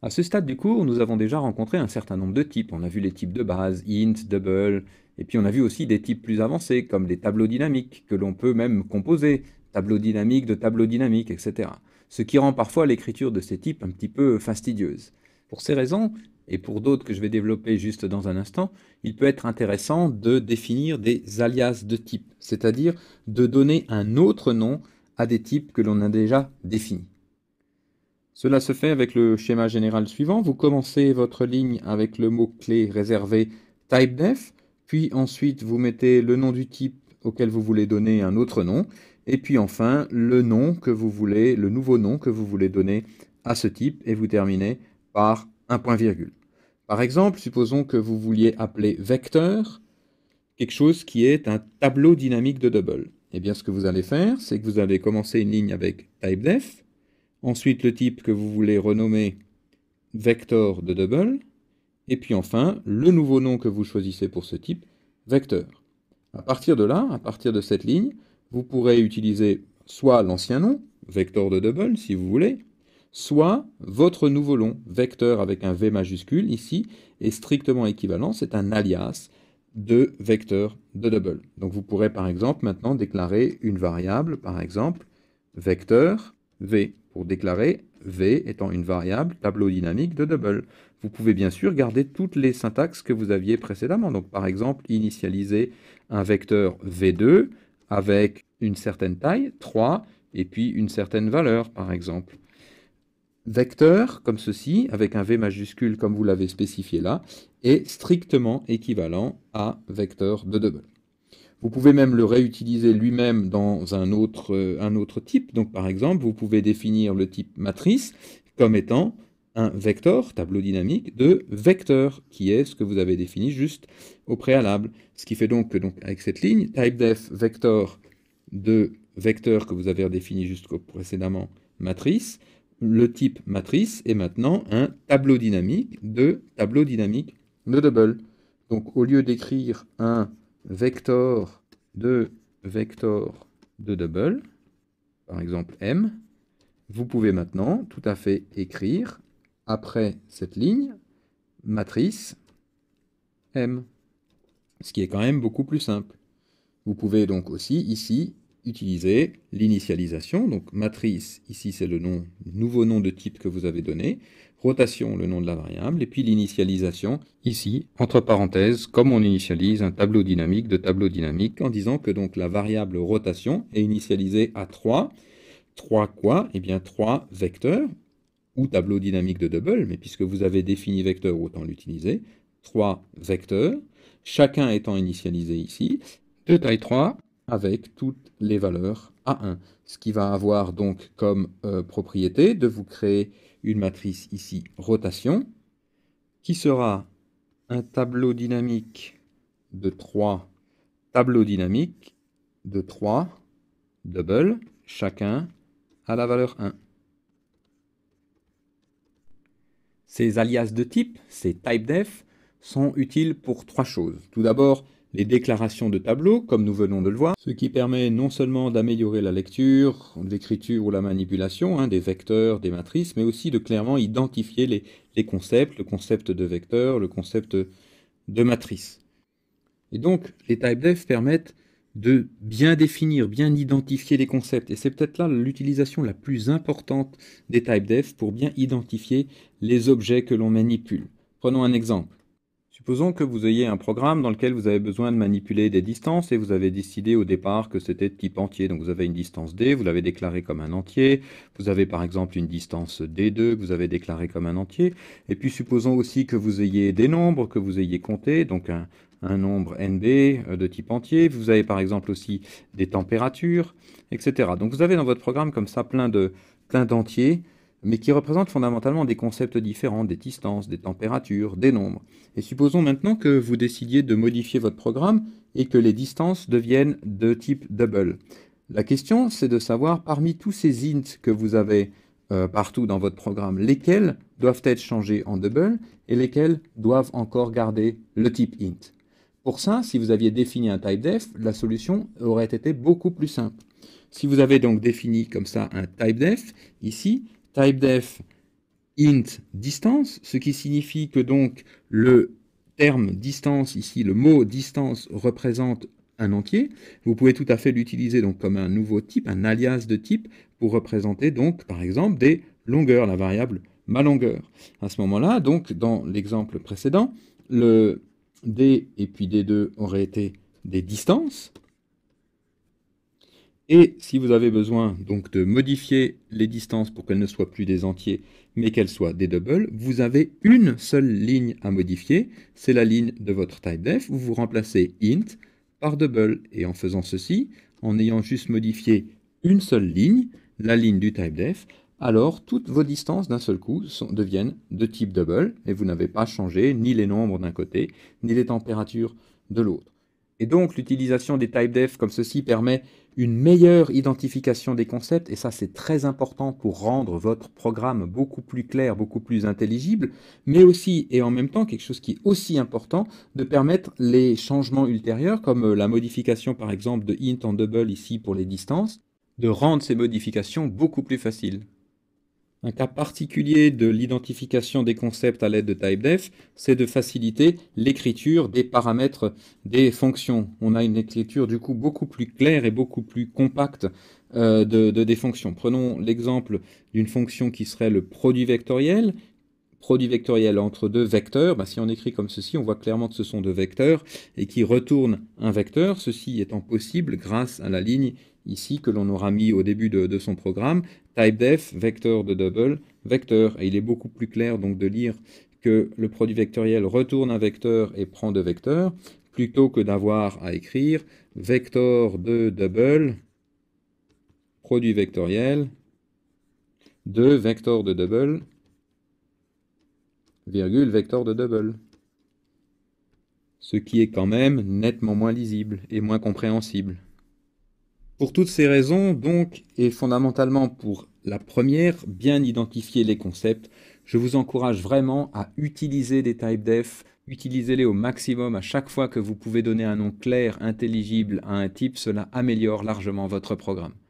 À ce stade du cours, nous avons déjà rencontré un certain nombre de types. On a vu les types de base, int, double, et puis on a vu aussi des types plus avancés, comme les tableaux dynamiques, que l'on peut même composer, tableaux dynamiques de tableaux dynamiques, etc. Ce qui rend parfois l'écriture de ces types un petit peu fastidieuse. Pour ces raisons, et pour d'autres que je vais développer juste dans un instant, il peut être intéressant de définir des alias de types, c'est-à-dire de donner un autre nom à des types que l'on a déjà définis. Cela se fait avec le schéma général suivant. Vous commencez votre ligne avec le mot-clé réservé typeDef, puis ensuite vous mettez le nom du type auquel vous voulez donner un autre nom, et puis enfin le nom que vous voulez, le nouveau nom que vous voulez donner à ce type, et vous terminez par un point virgule. Par exemple, supposons que vous vouliez appeler vecteur quelque chose qui est un tableau dynamique de double. Eh bien, ce que vous allez faire, c'est que vous allez commencer une ligne avec typeDef, ensuite le type que vous voulez renommer vector de double, et puis enfin le nouveau nom que vous choisissez pour ce type, vecteur. À partir de là, à partir de cette ligne, vous pourrez utiliser soit l'ancien nom, vector de double si vous voulez, soit votre nouveau nom, vecteur avec un V majuscule ici, est strictement équivalent, c'est un alias de vecteur de double. Donc vous pourrez par exemple maintenant déclarer une variable, par exemple vecteur, V pour déclarer V étant une variable tableau dynamique de double. Vous pouvez bien sûr garder toutes les syntaxes que vous aviez précédemment. Donc par exemple, initialiser un vecteur V2 avec une certaine taille, 3, et puis une certaine valeur par exemple. Vecteur comme ceci, avec un V majuscule comme vous l'avez spécifié là, est strictement équivalent à vecteur de double. Vous pouvez même le réutiliser lui-même dans un autre, euh, un autre type. Donc par exemple, vous pouvez définir le type matrice comme étant un vecteur, tableau dynamique, de vecteur, qui est ce que vous avez défini juste au préalable. Ce qui fait donc que donc, avec cette ligne, type def vecteur de vecteur que vous avez défini jusqu'au précédemment matrice, le type matrice est maintenant un tableau dynamique de tableau dynamique de double. Donc au lieu d'écrire un vecteur de vecteur de double, par exemple M, vous pouvez maintenant tout à fait écrire après cette ligne matrice M, ce qui est quand même beaucoup plus simple. Vous pouvez donc aussi ici utiliser l'initialisation, donc matrice, ici c'est le nom, nouveau nom de type que vous avez donné, rotation, le nom de la variable, et puis l'initialisation, ici, entre parenthèses, comme on initialise un tableau dynamique de tableau dynamique, en disant que donc la variable rotation est initialisée à 3. 3 quoi Eh bien 3 vecteurs, ou tableau dynamique de double, mais puisque vous avez défini vecteur, autant l'utiliser. 3 vecteurs, chacun étant initialisé ici, de taille 3, avec toutes les valeurs A1. Ce qui va avoir donc comme euh, propriété de vous créer une matrice ici rotation, qui sera un tableau dynamique de 3 tableaux dynamiques de 3 double, chacun à la valeur 1. Ces alias de type, ces typedef, sont utiles pour trois choses. Tout d'abord, les déclarations de tableau, comme nous venons de le voir, ce qui permet non seulement d'améliorer la lecture, l'écriture ou la manipulation hein, des vecteurs, des matrices, mais aussi de clairement identifier les, concepts, le concept de vecteur, le concept de matrice. Et donc, les typedef permettent de bien définir, bien identifier les concepts. Et c'est peut-être là l'utilisation la plus importante des typedef pour bien identifier les objets que l'on manipule. Prenons un exemple. Supposons que vous ayez un programme dans lequel vous avez besoin de manipuler des distances et vous avez décidé au départ que c'était de type entier. Donc vous avez une distance d, vous l'avez déclarée comme un entier. Vous avez par exemple une distance d2 que vous avez déclarée comme un entier. Et puis supposons aussi que vous ayez des nombres que vous ayez comptés, donc un, un nombre NB euh, de type entier. Vous avez par exemple aussi des températures, etc. Donc vous avez dans votre programme comme ça plein de plein d'entiers mais qui représentent fondamentalement des concepts différents, des distances, des températures, des nombres. Et supposons maintenant que vous décidiez de modifier votre programme et que les distances deviennent de type double. La question, c'est de savoir parmi tous ces ints que vous avez euh, partout dans votre programme, lesquels doivent être changés en double et lesquels doivent encore garder le type int. Pour ça, si vous aviez défini un type def, la solution aurait été beaucoup plus simple. Si vous avez donc défini comme ça un type def ici, typedef int distance, ce qui signifie que donc le terme distance ici, le mot distance représente un entier. Vous pouvez tout à fait l'utiliser donc comme un nouveau type, un alias de type pour représenter donc par exemple des longueurs, la variable ma longueur. À ce moment-là, donc dans l'exemple précédent, le d et puis d2 auraient été des distances et si vous avez besoin donc de modifier les distances pour qu'elles ne soient plus des entiers, mais qu'elles soient des doubles, vous avez une seule ligne à modifier, c'est la ligne de votre type où vous remplacez int par double. Et en faisant ceci, en ayant juste modifié une seule ligne, la ligne du type def, alors toutes vos distances d'un seul coup deviennent de type double, et vous n'avez pas changé ni les nombres d'un côté, ni les températures de l'autre. Et donc l'utilisation des typedef comme ceci permet une meilleure identification des concepts, et ça c'est très important pour rendre votre programme beaucoup plus clair, beaucoup plus intelligible, mais aussi et en même temps, quelque chose qui est aussi important, de permettre les changements ultérieurs, comme euh, la modification par exemple de int en double ici pour les distances, de rendre ces modifications beaucoup plus faciles. Un cas particulier de l'identification des concepts à l'aide de TypeDef, c'est de faciliter l'écriture des paramètres des fonctions. On a une écriture du coup beaucoup plus claire et beaucoup plus compacte euh, de, des fonctions. Prenons l'exemple d'une fonction qui serait le produit vectoriel, produit vectoriel entre deux vecteurs, bah, si on écrit comme ceci, on voit clairement que ce sont deux vecteurs et qui retournent un vecteur, ceci étant possible grâce à la ligne ici que l'on aura mis au début de, son programme, Type def, vecteur de double, vecteur. Et il est beaucoup plus clair donc de lire que le produit vectoriel retourne un vecteur et prend deux vecteurs, plutôt que d'avoir à écrire vecteur de double, produit vectoriel, de vecteur de double, virgule vecteur de double. Ce qui est quand même nettement moins lisible et moins compréhensible. Pour toutes ces raisons, donc, et fondamentalement pour la première, bien identifier les concepts, je vous encourage vraiment à utiliser des def, utilisez-les au maximum à chaque fois que vous pouvez donner un nom clair, intelligible à un type, cela améliore largement votre programme.